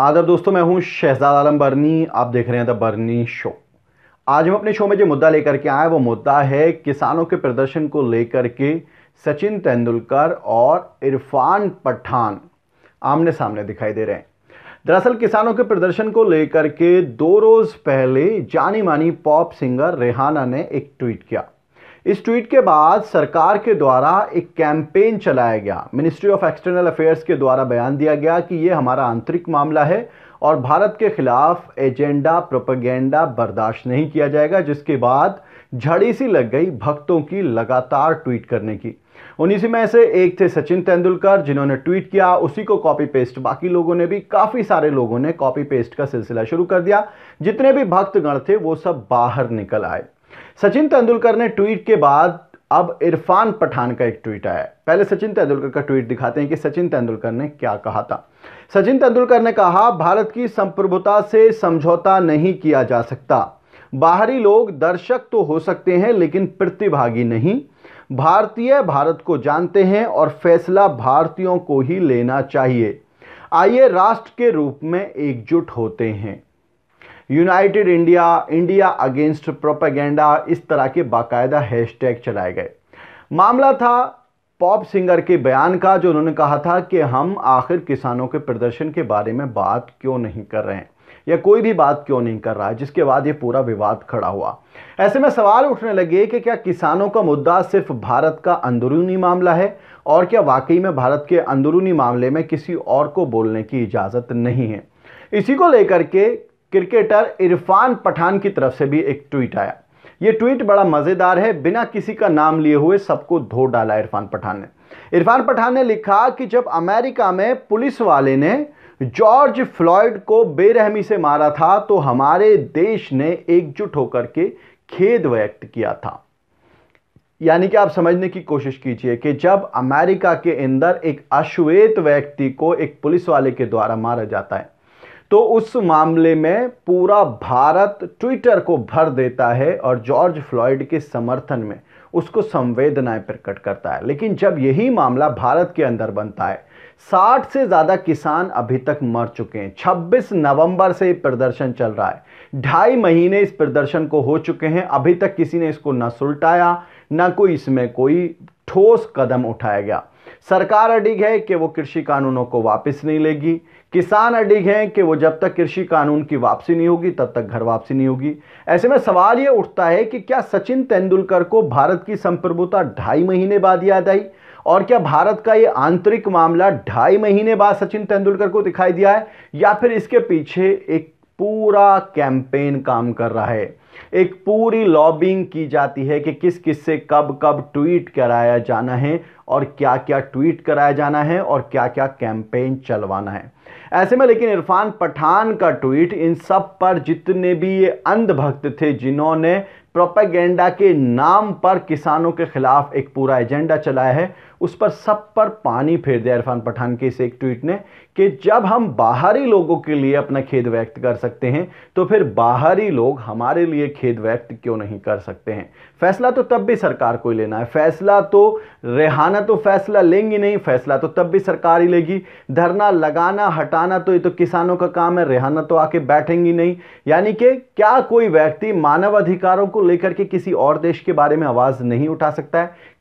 आदर दोस्तों मैं हूं शहजाद आलम बर्नी आप देख रहे हैं द बर्नी शो आज हम अपने शो में जो मुद्दा लेकर के आए वो मुद्दा है किसानों के प्रदर्शन को लेकर के सचिन तेंदुलकर और इरफान पठान आमने सामने दिखाई दे रहे हैं दरअसल किसानों के प्रदर्शन को लेकर के दो रोज़ पहले जानी मानी पॉप सिंगर रेहाना ने एक ट्वीट किया इस ट्वीट के बाद सरकार के द्वारा एक कैंपेन चलाया गया मिनिस्ट्री ऑफ एक्सटर्नल अफेयर्स के द्वारा बयान दिया गया कि ये हमारा आंतरिक मामला है और भारत के खिलाफ एजेंडा प्रोपेगेंडा बर्दाश्त नहीं किया जाएगा जिसके बाद झड़ी सी लग गई भक्तों की लगातार ट्वीट करने की उन्हीं से में से एक थे सचिन तेंदुलकर जिन्होंने ट्वीट किया उसी को कॉपी पेस्ट बाकी लोगों ने भी काफ़ी सारे लोगों ने कॉपी पेस्ट का सिलसिला शुरू कर दिया जितने भी भक्तगण थे वो सब बाहर निकल आए सचिन तेंदुलकर ने ट्वीट के बाद अब इरफान पठान का एक ट्वीट आया पहले सचिन तेंदुलकर का ट्वीट दिखाते हैं कि सचिन तेंदुलकर ने क्या कहा था सचिन तेंदुलकर ने कहा भारत की संप्रभुता से समझौता नहीं किया जा सकता बाहरी लोग दर्शक तो हो सकते हैं लेकिन प्रतिभागी नहीं भारतीय भारत को जानते हैं और फैसला भारतीयों को ही लेना चाहिए आइए राष्ट्र के रूप में एकजुट होते हैं united India India against propaganda इस तरह के बाकायदा हैशटैग चलाए गए मामला था पॉप सिंगर के बयान का जो उन्होंने कहा था कि हम आखिर किसानों के प्रदर्शन के बारे में बात क्यों नहीं कर रहे हैं या कोई भी बात क्यों नहीं कर रहा है जिसके बाद ये पूरा विवाद खड़ा हुआ ऐसे में सवाल उठने लगे कि क्या किसानों का मुद्दा सिर्फ भारत का अंदरूनी मामला है और क्या वाकई में भारत के अंदरूनी मामले में किसी और को बोलने की इजाज़त नहीं है इसी को लेकर के क्रिकेटर इरफान पठान की तरफ से भी एक ट्वीट आया ये ट्वीट बड़ा मज़ेदार है बिना किसी का नाम लिए हुए सबको धो डाला इरफान पठान ने इरफान पठान ने लिखा कि जब अमेरिका में पुलिस वाले ने जॉर्ज फ्लॉयड को बेरहमी से मारा था तो हमारे देश ने एकजुट होकर के खेद व्यक्त किया था यानी कि आप समझने की कोशिश कीजिए कि जब अमेरिका के अंदर एक अश्वेत व्यक्ति को एक पुलिस वाले के द्वारा मारा जाता है तो उस मामले में पूरा भारत ट्विटर को भर देता है और जॉर्ज फ्लॉयड के समर्थन में उसको संवेदनाएं प्रकट करता है लेकिन जब यही मामला भारत के अंदर बनता है 60 से ज़्यादा किसान अभी तक मर चुके हैं 26 नवंबर से प्रदर्शन चल रहा है ढाई महीने इस प्रदर्शन को हो चुके हैं अभी तक किसी ने इसको न सुलटाया ना कोई इसमें कोई ठोस कदम उठाया गया सरकार अडिग है कि वो कृषि कानूनों को वापस नहीं लेगी किसान अडिग हैं कि वो जब तक कृषि कानून की वापसी नहीं होगी तब तक घर वापसी नहीं होगी ऐसे में सवाल ये उठता है कि क्या सचिन तेंदुलकर को भारत की संप्रभुता ढाई महीने बाद याद आई और क्या भारत का ये आंतरिक मामला ढाई महीने बाद सचिन तेंदुलकर को दिखाई दिया है या फिर इसके पीछे एक पूरा कैंपेन काम कर रहा है एक पूरी लॉबिंग की जाती है कि किस किस से कब कब ट्वीट कराया जाना है और क्या क्या ट्वीट कराया जाना है और क्या क्या कैंपेन चलवाना है ऐसे में लेकिन इरफान पठान का ट्वीट इन सब पर जितने भी ये अंधभक्त थे जिन्होंने प्रोपेगेंडा के नाम पर किसानों के खिलाफ एक पूरा एजेंडा चलाया है उस पर सब पर पानी फेर दिया इरफान पठान के इस एक ट्वीट ने कि जब हम बाहरी लोगों के लिए अपना खेद व्यक्त कर सकते हैं तो फिर बाहरी लोग हमारे लिए खेद व्यक्त क्यों नहीं कर सकते हैं फैसला तो तब भी सरकार को ही लेना है फैसला तो रेहाना तो फैसला लेंगी नहीं फैसला तो तब भी सरकार ही लेगी धरना लगाना हटाना तो ये तो किसानों का काम है रेहाना तो आके बैठेंगी नहीं यानी कि क्या कोई व्यक्ति मानव अधिकारों को लेकर के किसी और देश के बारे में आवाज़ नहीं उठा सकता है